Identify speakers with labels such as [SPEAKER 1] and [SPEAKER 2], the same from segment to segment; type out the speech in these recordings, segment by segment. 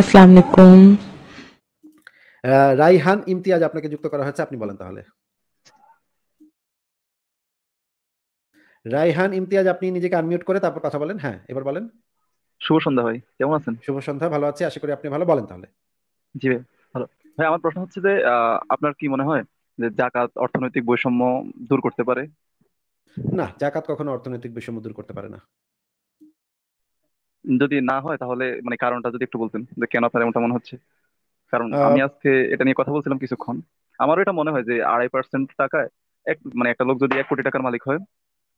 [SPEAKER 1] রাইহান
[SPEAKER 2] ইমতিয়াজ আপনাকে যুক্ত করা হয়েছে আপনি বলেন তাহলে রাইহান ইমতিয়াজ আপনি নিজেকে আনমিউট করে তারপর কথা বলেন হ্যাঁ এবার বলেন শুভ সন্ধ্যা ভাই কেমন আছেন শুভ সন্ধ্যা ভালো আছি আশা করি আপনি ভালো বলেন তাহলে
[SPEAKER 1] জি ভালো ভাই আমার প্রশ্ন হচ্ছে যে আপনার কি মনে হয় যে জাকাত অর্থনৈতিক বৈষম্য দূর করতে পারে না জাকাত
[SPEAKER 2] কখনো অর্থনৈতিক
[SPEAKER 1] বৈষম্য দূর করতে পারে না যদি না হয় তাহলে মানে কারণটা যদি একটু বলতেন যে কেন আপনার এমনটা মনে হচ্ছে কারণ আমি আজকে এটা নিয়ে কথা বলছিলাম কিছুক্ষণ আমারও এটা মনে হয় যে আড়াই পার্সেন্ট টাকায় এক মানে একটা লোক যদি এক কোটি টাকার মালিক হয়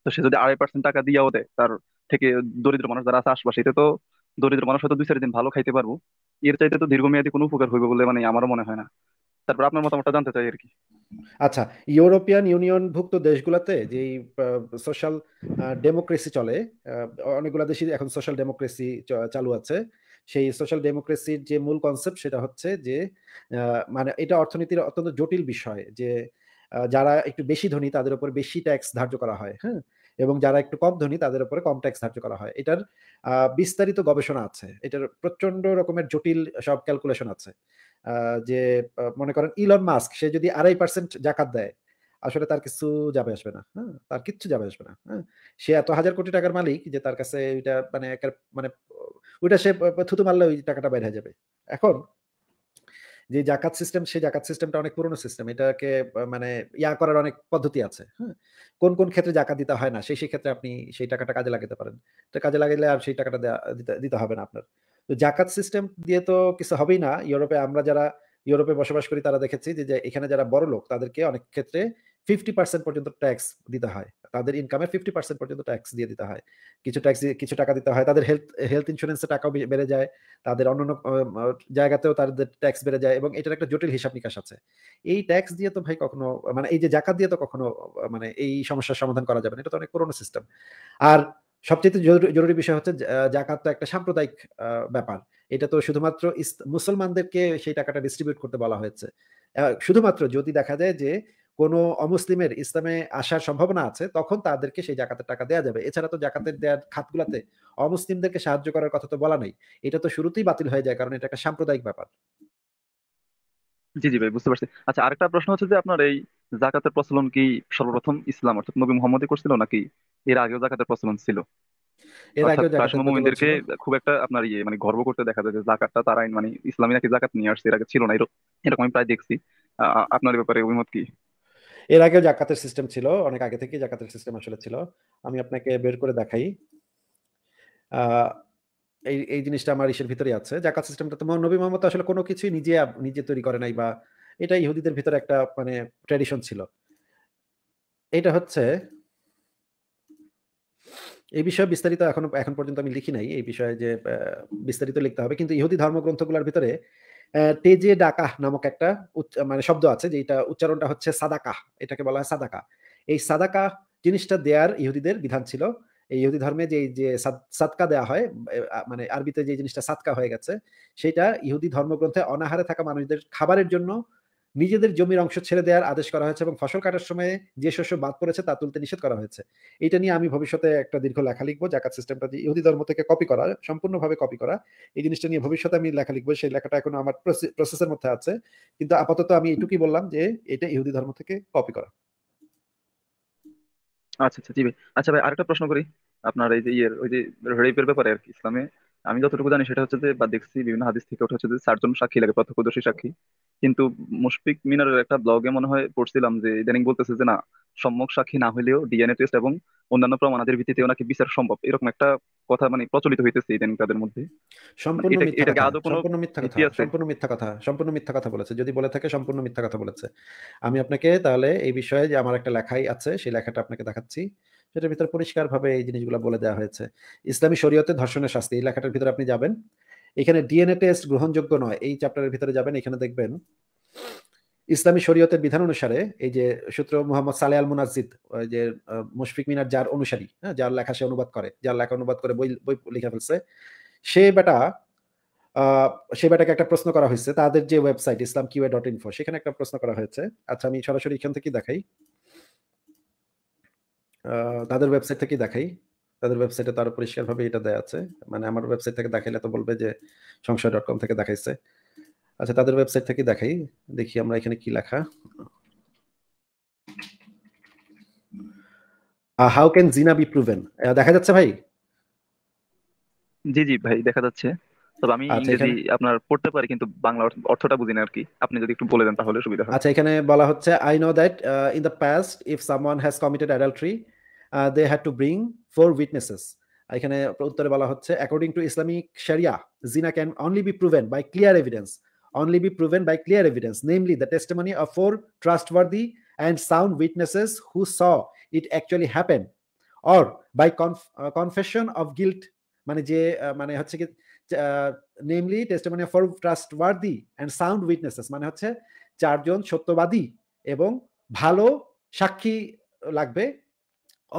[SPEAKER 1] তো সে যদি আড়াই পার্সেন্ট টাকা দিয়েও দেয় তার থেকে দরিদ্র মানুষ যারা আছে আশপাশে তো দরিদ্র মানুষ হয়তো দুই চার দিন ভালো খাইতে পারবো এর চাইতে তো দীর্ঘমেয়াদী কোনো উপকার হইবে বলে মানে আমারও মনে হয় না তারপর আপনার মতামতটা জানতে চাই আর কি
[SPEAKER 2] আচ্ছা ইউরোপিয়ান ইউনিয়ন ভুক্ত দেশগুলোতে যে সোশ্যাল ডেমোক্রেসি চলে অনেকগুলো দেশই এখন সোশ্যাল ডেমোক্রেসি চালু আছে সেই সোশ্যাল ডেমোক্রেসির যে মূল কনসেপ্ট সেটা হচ্ছে যে মানে এটা অর্থনীতির অত্যন্ত জটিল বিষয় যে যারা একটু বেশি ধনী তাদের উপর বেশি ট্যাক্স ধার্য করা হয় হ্যাঁ এবং যারা একটু কম ধনী তাদের উপরে কম ট্যাক্স ধার্য করা হয় এটার বিস্তারিত গবেষণা আছে এটার প্রচন্ড রকমের জটিল সব ক্যালকুলেশন আছে যে মনে করেন ইলন মাস্ক সে যদি আড়াই পার্সেন্ট জাকাত দেয় আসলে তার কিছু যাবে আসবে না হ্যাঁ তার কিচ্ছু যাবে আসবে না হ্যাঁ সে এত হাজার কোটি টাকার মালিক যে তার কাছে ওইটা মানে মানে ওইটা সে থুতু মারলে ওই টাকাটা বাইরে যাবে এখন যে জাকাত সিস্টেম সেই জাকাত সিস্টেমটা অনেক পুরনো সিস্টেম এটাকে মানে ইয়া করার অনেক পদ্ধতি আছে হ্যাঁ কোন কোন ক্ষেত্রে জাকাত দিতে হয় না সেই সেই ক্ষেত্রে আপনি সেই টাকাটা কাজে লাগাতে পারেন তো কাজে লাগাইলে আর সেই টাকাটা দিতে হবে না আপনার তো জাকাত সিস্টেম দিয়ে তো কিছু হবেই না ইউরোপে আমরা যারা ইউরোপে বসবাস করি তারা দেখেছি যে এখানে যারা বড় লোক তাদেরকে অনেক ক্ষেত্রে ফিফটি পার্সেন্ট পর্যন্ত ট্যাক্স দিতে হয় তাদের ইনকামের ফিফটি পার্সেন্ট পর্যন্ত ট্যাক্স দিয়ে দিতে হয় কিছু ট্যাক্স কিছু টাকা দিতে হয় তাদের হেলথ হেলথ ইন্স্যুরেন্সের টাকাও বেড়ে যায় তাদের অন্যান্য জায়গাতেও তাদের ট্যাক্স বেড়ে যায় এবং এটার একটা জটিল হিসাব নিকাশ আছে এই ট্যাক্স দিয়ে তো ভাই কখনো মানে এই যে জাকাত দিয়ে তো কখনো মানে এই সমস্যার সমাধান করা যাবে না এটা তো অনেক পুরোনো সিস্টেম আর সবচেয়ে জরুরি বিষয় হচ্ছে জাকাত তো একটা সাম্প্রদায়িক ব্যাপার এটা তো শুধুমাত্র মুসলমানদেরকে সেই টাকাটা ডিস্ট্রিবিউট করতে বলা হয়েছে শুধুমাত্র যদি দেখা যায় যে কোনো অমুসলিমের ইসলামে আসার সম্ভাবনা আছে তখন তাদেরকে সেই জাকাতের টাকা দেওয়া যাবে এছাড়া তো জাকাতের দেওয়ার খাতগুলাতে অমুসলিমদেরকে সাহায্য করার কথা তো বলা নেই এটা তো শুরুতেই বাতিল হয়ে যায়
[SPEAKER 1] কারণ এটা একটা সাম্প্রদায়িক ব্যাপার জি জি ভাই বুঝতে পারছি আচ্ছা আরেকটা প্রশ্ন হচ্ছে যে আপনার এই জাকাতের প্রচলন কি সর্বপ্রথম ইসলাম অর্থাৎ নবী মোহাম্মদই করছিল নাকি এর আগেও জাকাতের প্রচলন ছিল খুব একটা আপনার ইয়ে মানে গর্ব করতে দেখা যায় যে জাকাতটা তার আইন মানে ইসলামী নাকি জাকাত নিয়ে আসছে এর আগে ছিল না এরকম আমি প্রায় দেখছি আপনার ব্যাপারে অভিমত কি
[SPEAKER 2] এর আগেও জাকাতের সিস্টেম ছিল অনেক আগে থেকে জাকাতের সিস্টেম আসলে ছিল আমি আপনাকে বের করে দেখাই এই এই জিনিসটা আমার ইসের ভিতরে আছে জাকাত সিস্টেমটা তো নবী মোহাম্মদ আসলে কোনো কিছুই নিজে নিজে তৈরি করে নাই বা এটা ইহুদিদের ভিতরে একটা মানে ট্র্যাডিশন ছিল এটা হচ্ছে এই বিষয়ে বিস্তারিত এখন এখন পর্যন্ত আমি লিখি নাই এই বিষয়ে যে বিস্তারিত লিখতে হবে কিন্তু ইহুদি ধর্মগ্রন্থগুলোর ভিতরে তেজে ডাকাহ নামক একটা মানে শব্দ আছে যে এটা উচ্চারণটা হচ্ছে সাদাকা এটাকে বলা হয় সাদাকা এই সাদাকা জিনিসটা দেয়ার ইহুদিদের বিধান ছিল এই ইহুদি ধর্মে যে যে সাদকা দেওয়া হয় মানে আরবিতে যে জিনিসটা সাদকা হয়ে গেছে সেটা ইহুদি ধর্মগ্রন্থে অনাহারে থাকা মানুষদের খাবারের জন্য নিজেদের জমির অংশ ছেড়ে দেওয়ার আদেশ করা হয়েছে এবং ফসল কাটার সময় যে শস্য বাদ পড়েছে তা তুলতে নিষেধ করা হয়েছে এটা নিয়ে আমি ভবিষ্যতে একটা দীর্ঘ লেখা লিখবো জাকাত সিস্টেমটা যে ইহুদি ধর্ম থেকে কপি করা সম্পূর্ণভাবে কপি করা এই জিনিসটা নিয়ে ভবিষ্যতে আমি লেখা লিখবো সেই লেখাটা এখন আমার প্রসেসের মধ্যে আছে কিন্তু আপাতত আমি এটুকুই বললাম যে এটা ইহুদি
[SPEAKER 1] ধর্ম থেকে কপি করা আচ্ছা আচ্ছা আচ্ছা ভাই আরেকটা প্রশ্ন করি আপনার এই যে ইয়ের ওই যে রেপের ব্যাপারে আর কি ইসলামে আমি যতটুকু জানি সেটা হচ্ছে যে বা দেখছি বিভিন্ন হাদিস থেকে ওঠা হচ্ছে যে চারজন সাক্ষী লাগে প্রত্যক্ষদর্শী সাক্ষী কিন্তু মুশফিক মিনারের একটা ব্লগে মনে হয় পড়ছিলাম যে ইদানিং বলতেছে যে না সম্যক সাক্ষী না হইলেও ডিএনএ টেস্ট এবং অন্যান্য প্রমাণাদির ভিত্তিতেও নাকি বিচার সম্ভব এরকম একটা কথা মানে প্রচলিত হইতেছে ইদানিং তাদের মধ্যে সম্পূর্ণ মানে মিথ্যা কথা সম্পূর্ণ
[SPEAKER 2] মিথ্যা কথা সম্পূর্ণ মিথ্যা কথা বলেছে যদি বলে থাকে সম্পূর্ণ মিথ্যা কথা বলেছে আমি আপনাকে তাহলে এই বিষয়ে যে আমার একটা লেখাই আছে সেই লেখাটা আপনাকে দেখাচ্ছি সেটার ভিতরে পরিষ্কারভাবে এই জিনিসগুলো বলে দেওয়া হয়েছে ইসলামী শরীয়তে ধর্ষণের শাস্তি এই লেখাটার ভিতরে আপনি যাবেন এখানে ডিএনএ টেস্ট গ্রহণযোগ্য নয় এই চ্যাপ্টারের ভিতরে যাবেন এখানে দেখবেন ইসলামী শরীয়তের বিধান অনুসারে এই যে সূত্র মোহাম্মদ সালে আল মুনাজিদ যে মুশফিক মিনার যার অনুসারী হ্যাঁ যার লেখা সে অনুবাদ করে যার লেখা অনুবাদ করে বই বই লিখে ফেলছে সে বেটা সে বেটাকে একটা প্রশ্ন করা হয়েছে তাদের যে website Islam QA dot info সেখানে একটা প্রশ্ন করা হয়েছে আচ্ছা আমি সরাসরি এখান থেকে দেখাই তাদের ওয়েবসাইট থেকে দেখাই তাদের ওয়েবসাইটে তো আরো ভাবে এটা দেয়া আছে মানে আমার ওয়েবসাইট থেকে দেখাইলে তো বলবে যে সংশয় ডট কম থেকে দেখাইছে আচ্ছা তাদের ওয়েবসাইট থেকে দেখাই দেখি আমরা এখানে কি লেখা হাউ ক্যান জিনা বি প্রুভেন দেখা যাচ্ছে ভাই
[SPEAKER 1] জি জি ভাই দেখা যাচ্ছে তবে আমি ইংরেজি আচ্ছা, আপনার পড়তে পারি কিন্তু বাংলা অর্থটা বুঝি না আর কি আপনি যদি একটু বলে দেন তাহলে সুবিধা হয় আচ্ছা
[SPEAKER 2] এখানে বলা হচ্ছে I know that in the past if someone has committed adultery they had to bring four witnesses এখানে উত্তরে বলা হচ্ছে অ্যাকর্ডিং টু ইসলামিক শেরিয়া জিনা can only be proven by clear evidence only be proven by clear evidence namely the testimony of four trustworthy and sound witnesses who saw it actually happen, or by confession of guilt মানে যে মানে হচ্ছে কি namely testimony for trustworthy and sound witnesses মানে হচ্ছে চারজন সত্যবাদী এবং ভালো সাক্ষী লাগবে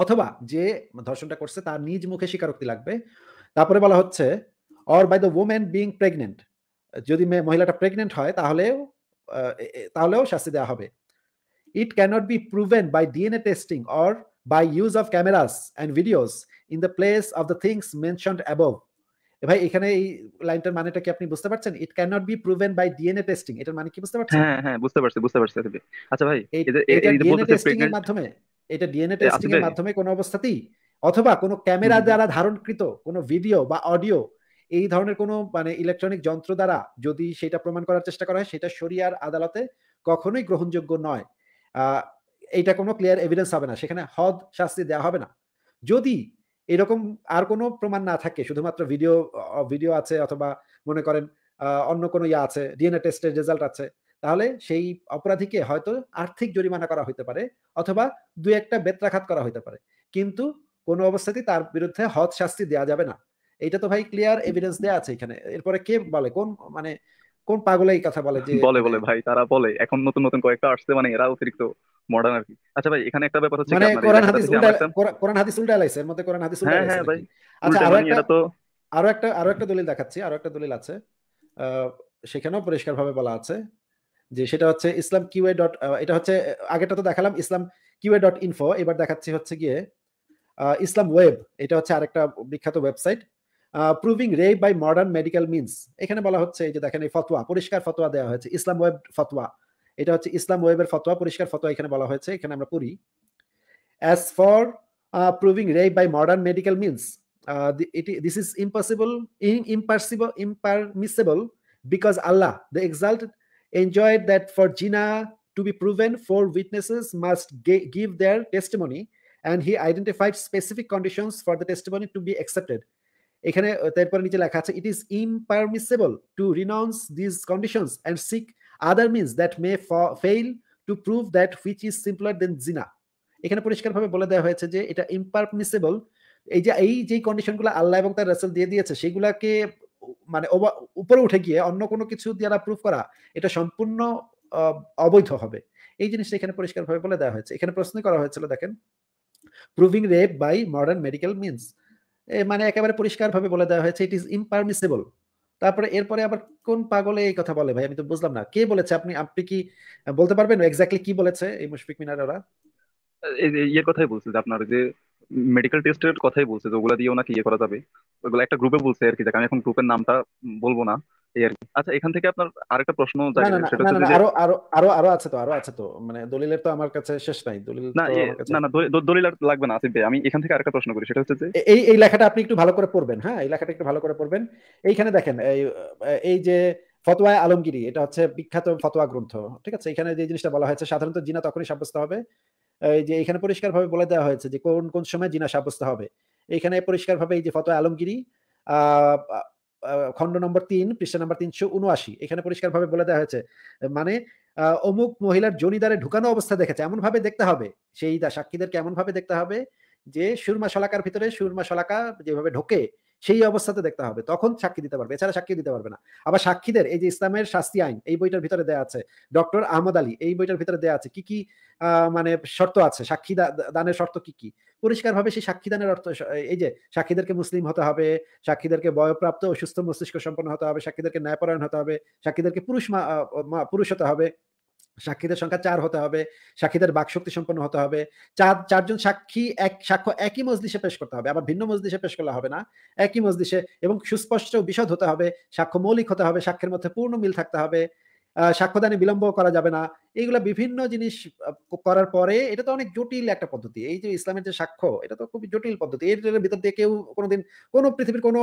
[SPEAKER 2] অথবা যে ধর্ষণটা করছে তার নিজ মুখে স্বীকারোক্তি লাগবে তারপরে বলা হচ্ছে or by the women being pregnant যদি মহিলাটা প্রেগনেন্ট হয় তাহলেও তাহলেও শাস্তি দেওয়া হবে it cannot be proven by DNA testing or by use of cameras and videos in the place of the things mentioned above ভাই এখানে এই লাইনটার মানেটা কি আপনি বুঝতে পারছেন it cannot be proven by DNA testing এটার মানে কি বুঝতে পারছেন হ্যাঁ
[SPEAKER 1] হ্যাঁ বুঝতে পারছি বুঝতে পারছি আচ্ছা ভাই এই যে বলতেছে এর মাধ্যমে
[SPEAKER 2] এটা ডিএনএ টেস্টিং এর মাধ্যমে কোনো অবস্থাতেই অথবা কোনো ক্যামেরা দ্বারা ধারণকৃত কোনো ভিডিও বা অডিও এই ধরনের কোনো মানে ইলেকট্রনিক যন্ত্র দ্বারা যদি সেটা প্রমাণ করার চেষ্টা করা হয় সেটা শরিয়ার আদালতে কখনোই গ্রহণযোগ্য নয় এইটা কোনো ক্লিয়ার এভিডেন্স হবে না সেখানে হদ শাস্তি দেওয়া হবে না যদি এরকম আর কোনো প্রমাণ না থাকে শুধুমাত্র ভিডিও ভিডিও আছে অথবা মনে করেন অন্য কোনো ইয়ে আছে ডিএনএ টেস্টের রেজাল্ট আছে তাহলে সেই অপরাধীকে হয়তো আর্থিক জরিমানা করা হতে পারে অথবা দুই একটা বেত্রাঘাত করা হতে পারে কিন্তু কোনো অবস্থাতেই তার বিরুদ্ধে হদ শাস্তি দেওয়া যাবে না এটা তো ভাই ক্লিয়ার এভিডেন্স দেওয়া আছে এখানে এরপরে কে বলে কোন মানে কোন পাগল এই কথা বলে যে
[SPEAKER 1] বলে বলে ভাই তারা বলে এখন নতুন নতুন কয়েকটা আসছে মানে এরা অতিরিক্ত মডার্ন আর কি আচ্ছা ভাই এখানে একটা ব্যাপার হচ্ছে মানে কোরআন হাদিস উল্টা
[SPEAKER 2] কোরআন হাদিস উল্টা লাইছে এর মধ্যে কোরআন হাদিস উল্টা হ্যাঁ হ্যাঁ ভাই আচ্ছা আরো একটা তো আরো একটা আরো একটা দলিল দেখাচ্ছি আরো একটা দলিল আছে সেখানেও পরিষ্কারভাবে বলা আছে যে সেটা হচ্ছে ইসলাম কিউএ ডট এটা হচ্ছে আগেটা তো দেখালাম ইসলাম কিউএ ডট ইনফো এবার দেখাচ্ছি হচ্ছে গিয়ে ইসলাম ওয়েব এটা হচ্ছে আরেকটা বিখ্যাত website proving rape by modern medical means এখানে বলা হচ্ছে এই যে দেখেন এই ফতোয়া পরিষ্কার ফতোয়া দেওয়া হয়েছে ইসলাম ওয়েব ফতোয়া এটা হচ্ছে ইসলাম ওয়েবের ফতোয়া পরিষ্কার ফতোয়া এখানে বলা হয়েছে এখানে আমরা পড়ি as for proving rape by modern medical means this is impossible impossible impermissible because আল্লাহ the exalted enjoyed that for Gina to be proven, four witnesses must give their testimony, and he identified specific conditions for the testimony to be accepted. It is impermissible to renounce these conditions and seek other means that may fa- fail to prove that which is simpler than Zina. Is simpler than এখানে পরিষ্কারভাবে বলে দেওয়া হয়েছে যে এটা ইম্পারমিসেবল এই যে এই যে কন্ডিশনগুলো আল্লাহ এবং তার রাসেল দিয়ে দিয়েছে সেগুলাকে মানে উপরে উঠে গিয়ে অন্য কোনো কিছু দ্বারা প্রুফ করা এটা সম্পূর্ণ অবৈধ হবে এই জিনিসটা এখানে পরিষ্কারভাবে বলে দেওয়া হয়েছে এখানে প্রশ্ন করা হয়েছিল দেখেন proving rape by modern medical means মানে একেবারে পরিষ্কারভাবে বলে দেওয়া হয়েছে ইট ইজ ইম্পারমিসিবল তারপরে এরপরে আবার কোন পাগলে এই কথা বলে ভাই আমি তো বুঝলাম না কে বলেছে আপনি আপনি কি বলতে পারবেন এক্স্যাক্টলি কি বলেছে এই মুশফিক মিনার ওরা
[SPEAKER 1] এর কথাই বলছে আপনার যে মেডিকেল টেস্টের কথাই বলছে যে ওগুলা দিয়েও নাকি ইয়ে করা যাবে ওগুলো একটা গ্রুপে বলছে আর কি দেখ আমি এখন গ্রুপের নামটা বলবো না এই আর কি আচ্ছা এখান থেকে আপনার আরেকটা প্রশ্ন সেটা হচ্ছে আরো
[SPEAKER 2] আরো আরো আরো আছে তো আরো আছে তো মানে দলিলের তো আমার কাছে শেষ নাই দলিল না না না
[SPEAKER 1] দলিল আর লাগবে না আসিফ ভাই আমি এখান থেকে আরেকটা প্রশ্ন করি সেটা হচ্ছে যে এই
[SPEAKER 2] এই লেখাটা আপনি একটু ভালো করে পড়বেন হ্যাঁ এই লেখাটা একটু ভালো করে পড়বেন এইখানে দেখেন এই এই যে ফতোয়া আলমগিরি এটা হচ্ছে বিখ্যাত ফতোয়া গ্রন্থ ঠিক আছে এখানে যে জিনিসটা বলা হয়েছে সাধারণত জিনা তখনই সাব্যস্ত হবে যে এখানে পরিষ্কারভাবে বলে দেওয়া হয়েছে যে কোন কোন সময় জিনা সাব্যস্ত হবে এখানে পরিষ্কারভাবে এই যে ফতো আলমগিরি খণ্ড নম্বর তিন পৃষ্ঠা নম্বর তিনশো উনআশি এখানে পরিষ্কারভাবে বলে দেওয়া হয়েছে মানে অমুক মহিলার জনিদারে ঢুকানো অবস্থা দেখেছে এমন ভাবে দেখতে হবে সেই সাক্ষীদেরকে এমন ভাবে দেখতে হবে যে সুরমা শলাকার ভিতরে সুরমা শলাকা যেভাবে ঢোকে সেই অবস্থাতে দেখতে হবে তখন সাক্ষী দিতে পারবে এছাড়া সাক্ষী দিতে পারবে না আবার সাক্ষীদের এই যে ইসলামের শাস্তি আইন এই বইটার ভিতরে দেয়া আছে ডক্টর আহমদ আলী এই বইটার ভিতরে দেয়া আছে কি কি মানে শর্ত আছে সাক্ষী দানের শর্ত কি কি পরিষ্কারভাবে সেই সাক্ষী দানের অর্থ এই যে সাক্ষীদেরকে মুসলিম হতে হবে সাক্ষীদেরকে বয়প্রাপ্ত ও সুস্থ মস্তিষ্ক সম্পন্ন হতে হবে সাক্ষীদেরকে ন্যায়পরায়ণ হতে হবে সাক্ষীদেরকে পুরুষ পুরুষ হতে হবে সাক্ষীদের সংখ্যা চার হতে হবে সাক্ষীদের বাকশক্তি সম্পন্ন হতে হবে চার চারজন সাক্ষী এক সাক্ষ্য একই মজলিসে পেশ করতে হবে আবার ভিন্ন মজলিসে পেশ করা হবে না একই মজলিসে এবং সুস্পষ্ট বিশদ হতে হবে সাক্ষ্য মৌলিক হতে হবে সাক্ষ্যের মধ্যে পূর্ণ মিল থাকতে হবে সাক্ষ্যদানে বিলম্ব করা যাবে না এইগুলা বিভিন্ন জিনিস করার পরে এটা তো অনেক জটিল একটা পদ্ধতি এই যে ইসলামের যে সাক্ষ্য এটা তো খুব জটিল পদ্ধতি এর ভিতর দিয়ে কেউ কোনোদিন কোনো পৃথিবীর কোনো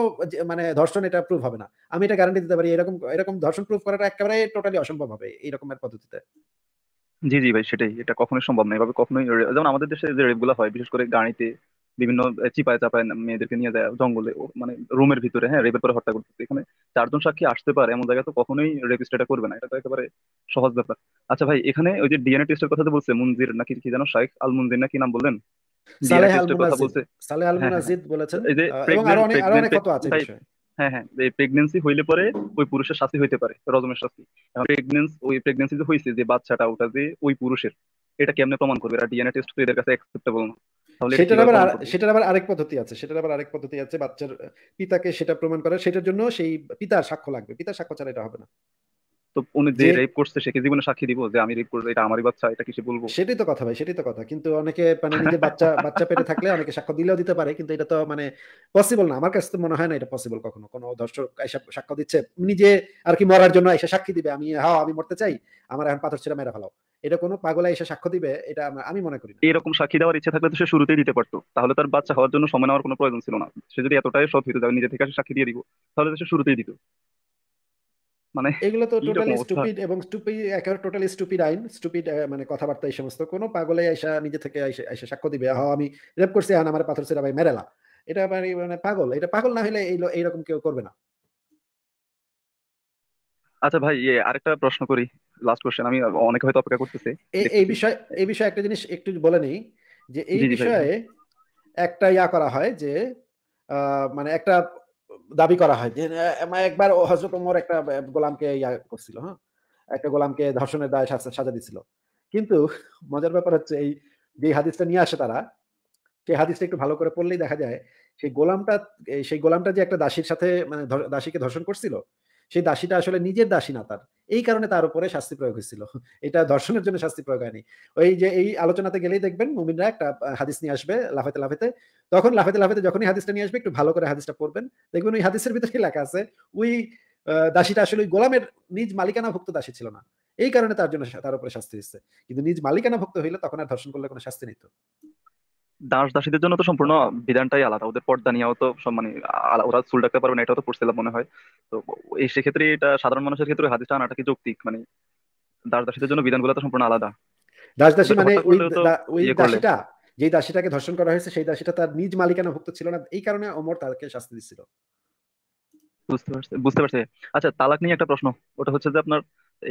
[SPEAKER 2] মানে ধর্ষণ এটা প্রুভ হবে না আমি এটা গ্যারান্টি দিতে পারি এরকম এরকম ধর্ষণ প্রুভ করাটা একেবারে টোটালি অসম্ভব হবে এই পদ্ধতিতে
[SPEAKER 1] জি জি ভাই সেটাই এটা কখনোই সম্ভব না এভাবে কখনোই যেমন আমাদের দেশে যে রেপ হয় বিশেষ করে গাড়িতে বিভিন্ন চিপায় চাপায় মেয়েদেরকে নিয়ে যায় জঙ্গলে মানে রুমের ভিতরে হ্যাঁ রেপের পরে হত্যা করতেছে এখানে চারজন সাক্ষী আসতে পারে এমন জায়গায় তো কখনোই রেপিস্ট্রেটা করবে না এটা তো একেবারে সহজ ব্যাপার আচ্ছা ভাই এখানে ওই যে ডিএনএ টেস্টের কথা বলছে মুনজির নাকি কি যেন শাইখ আল মুনজির নাকি নাম বললেন হ্যাঁ, হ্যাঁ, এই যে হ্যাঁ হ্যাঁ এই প্রেগনেন্সি হইলে পরে ওই পুরুষের হইতে পারে ওই হইছে যে বাচ্চাটা ওটা যে ওই পুরুষের এটা কেমনে প্রমাণ করবে এটা ডিএনএ টেস্ট তো এদের কাছে অ্যাকসেপ্টেবল না সেটার আবার
[SPEAKER 2] সেটার আবার আরেক পদ্ধতি আছে সেটার আবার আরেক পদ্ধতি আছে বাচ্চার পিতাকে সেটা প্রমাণ সেটার জন্য সেই পিতার সাক্ষ্য লাগবে পিতার সাক্ষ্য ছাড়া
[SPEAKER 1] এটা হবে না তো উনি যে রেপ করছে সে কি জীবনে সাক্ষী দিব যে আমি রেপ এটা আমারই বাচ্চা এটা কিসে বলবো সেটাই তো কথা ভাই সেটাই তো কথা
[SPEAKER 2] কিন্তু অনেকে মানে নিজে বাচ্চা বাচ্চা পেটে থাকলে অনেকে সাক্ষ্য দিলেও দিতে পারে কিন্তু এটা তো মানে পসিবল না আমার কাছে তো মনে হয় না এটা পসিবল কখনো কোনো দর্শক সাক্ষ্য দিচ্ছে নিজে আর কি মরার জন্য এসে সাক্ষী দিবে আমি হ্যাঁ আমি মরতে চাই আমার এখন পাথর ছেড়ে মেরে ফেলাও এটা কোনো পাগলা এসে সাক্ষ্য দিবে এটা আমি মনে করি
[SPEAKER 1] এরকম সাক্ষী দেওয়ার ইচ্ছে থাকলে তো সে শুরুতেই দিতে পারতো তাহলে তার বাচ্চা হওয়ার জন্য সময় নেওয়ার কোনো প্রয়োজন ছিল না সে যদি এতটাই সৎ হইতে যাবে নিজে থেকে সাক্ষী দিয়ে দিব তাহলে সে শুরুতেই দিত মানে এগুলো তো টোটালি স্টুপিড
[SPEAKER 2] এবং স্টুপিড একেবারে টোটালি স্টুপিড আইন স্টুপিড মানে কথাবার্তা এই সমস্ত কোনো পাগলে আইসা নিজে থেকে আইসা সাক্ষ্য দিবে হ আমি রেপ করছি এখন আমার পাথর ছেড়ে ভাই মেরেলা এটা মানে, মানে পাগল এটা পাগল না হলে এইরকম কেউ করবে না
[SPEAKER 1] আচ্ছা ভাই ইয়ে আরেকটা প্রশ্ন করি লাস্ট কোশ্চেন আমি অনেকে হয়তো অপেক্ষা এই বিষয়ে
[SPEAKER 2] এই বিষয়ে একটা জিনিস একটু বলে নেই যে এই বিষয়ে একটা ইয়া করা হয় যে মানে একটা দাবি করা হয় যে একবার হজরত ওমর একটা গোলামকে ইয়া করছিল হ্যাঁ একটা গোলামকে ধর্ষণের দায় সাজা দিছিল কিন্তু মজার ব্যাপার হচ্ছে এই যে হাদিসটা নিয়ে আসে তারা সেই হাদিসটা একটু ভালো করে পড়লেই দেখা যায় সেই গোলামটা সেই গোলামটা যে একটা দাসীর সাথে মানে দাসীকে ধর্ষণ করছিল সেই দাসীটা আসলে নিজের দাসী না তার এই কারণে তার উপরে শাস্তি প্রয়োগ হয়েছিল এটা দর্শনের জন্য শাস্তি প্রয়োগ হয়নি ওই যে এই আলোচনাতে গেলেই দেখবেন মুমিনরা একটা হাদিস নিয়ে আসবে লাফাতে লাফাতে তখন লাফাতে লাফাতে যখনই হাদিসটা নিয়ে আসবে একটু ভালো করে হাদিসটা পড়বেন দেখবেন ওই হাদিসের ভিতরে লেখা আছে ওই দাসীটা আসলে ওই গোলামের নিজ মালিকানাভুক্ত দাসী ছিল না এই কারণে তার জন্য তার উপরে শাস্তি হয়েছে কিন্তু নিজ মালিকানাভুক্ত হইলে তখন আর ধর্ষণ করলে কোনো শাস্তি নিত
[SPEAKER 1] দাস দাসীদের জন্য তো সম্পূর্ণ বিধানটাই আলাদা ওদের পর্দা নিয়েও তো মানে ওরা চুল ডাকতে পারবে না এটাও তো পড়ছিলাম মনে হয় তো এই সেক্ষেত্রে এটা সাধারণ মানুষের ক্ষেত্রে হাদিসটা আনাটা কি যৌক্তিক মানে দাস দাসীদের জন্য বিধানগুলো তো সম্পূর্ণ আলাদা দাস দাসী মানে ওই ইয়ে দাসীটা
[SPEAKER 2] যে দাসীটাকে ধর্ষণ করা হয়েছে সেই দাসীটা তার নিজ মালিকানা মালিকানাভুক্ত ছিল না এই কারণে অমর তাকে শাস্তি দিচ্ছিল
[SPEAKER 1] বুঝতে পারছি বুঝতে পারছি আচ্ছা তালাক নিয়ে একটা প্রশ্ন ওটা হচ্ছে যে আপনার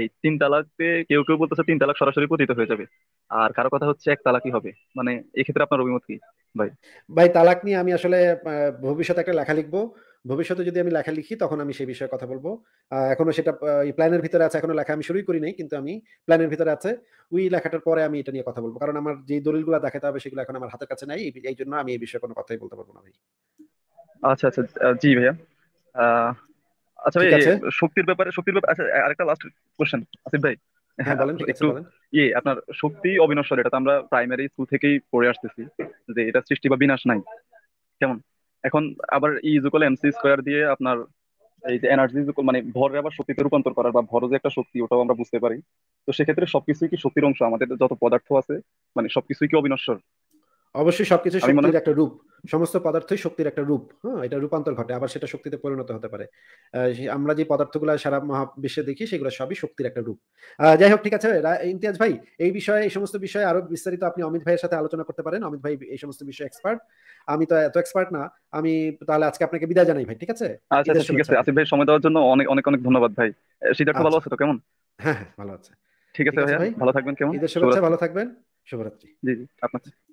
[SPEAKER 1] এই তিন তালাকে কেউ কেউ বলতেছে তিন তালাক সরাসরি পতিত হয়ে যাবে আর কারো কথা হচ্ছে এক তালাকই হবে মানে এক্ষেত্রে আপনার অভিমত কি ভাই
[SPEAKER 2] ভাই তালাক নিয়ে আমি আসলে ভবিষ্যতে একটা লেখা লিখবো ভবিষ্যতে যদি আমি লেখা লিখি তখন আমি সেই বিষয়ে কথা বলবো এখনো সেটা প্ল্যানের ভিতরে আছে এখনো লেখা আমি শুরুই করি নাই কিন্তু আমি প্ল্যানের ভিতরে আছে ওই লেখাটার পরে আমি এটা নিয়ে কথা বলবো কারণ আমার যে দলিলগুলো দেখাতে হবে সেগুলো এখন আমার হাতের কাছে নাই এই জন্য আমি এই বিষয়ে কোনো কথাই বলতে পারবো না ভাই
[SPEAKER 1] আচ্ছা আচ্ছা জি ভাইয়া আচ্ছা ভাই শক্তির ব্যাপারে শক্তির ব্যাপারে আচ্ছা আরেকটা লাস্ট কোশ্চেন আসিফ ভাই হ্যাঁ, হ্যাঁ ইয়ে আপনার শক্তি অবিনশ্বর এটা তো আমরা প্রাইমারি স্কুল থেকেই পড়ে আসতেছি যে এটা সৃষ্টি বা বিনাশ নাই কেমন এখন আবার ই ইজুকাল এমসি স্কোয়ার দিয়ে আপনার এই যে এনার্জি মানে ভরের আবার শক্তিতে রূপান্তর করার বা ভর যে একটা শক্তি ওটাও আমরা বুঝতে পারি তো সেক্ষেত্রে সবকিছুই কি শক্তির অংশ আমাদের যত পদার্থ আছে মানে সবকিছুই কি অবিনশ্বর
[SPEAKER 2] অবশ্যই সবকিছু শক্তির একটা রূপ সমস্ত পদার্থই শক্তির একটা রূপ হ্যাঁ এটা রূপান্তর ঘটে আবার সেটা শক্তিতে পরিণত হতে পারে আমরা যে পদার্থগুলো সারা মহাবিশ্বে দেখি সেগুলো সবই শক্তির একটা রূপ যাই হোক ঠিক আছে ইমতিয়াজ ভাই এই বিষয়ে এই সমস্ত বিষয়ে আরো বিস্তারিত আপনি অমিত ভাইয়ের সাথে আলোচনা করতে পারেন অমিত ভাই এই সমস্ত বিষয়ে এক্সপার্ট আমি তো এত এক্সপার্ট না আমি তাহলে আজকে আপনাকে বিদায় জানাই ভাই ঠিক আছে আচ্ছা, আচ্ছা ঠিক আছে আসিফ
[SPEAKER 1] ভাই সময় দেওয়ার জন্য অনেক অনেক অনেক ধন্যবাদ ভাই সিদ্ধার্থ ভালো আচ্ছা। আছে তো কেমন হ্যাঁ, হ্যাঁ ভালো আছে ঠিক আছে ভাই ভালো থাকবেন কেমন ভালো থাকবেন শুভরাত্রি জি জি আপনাকে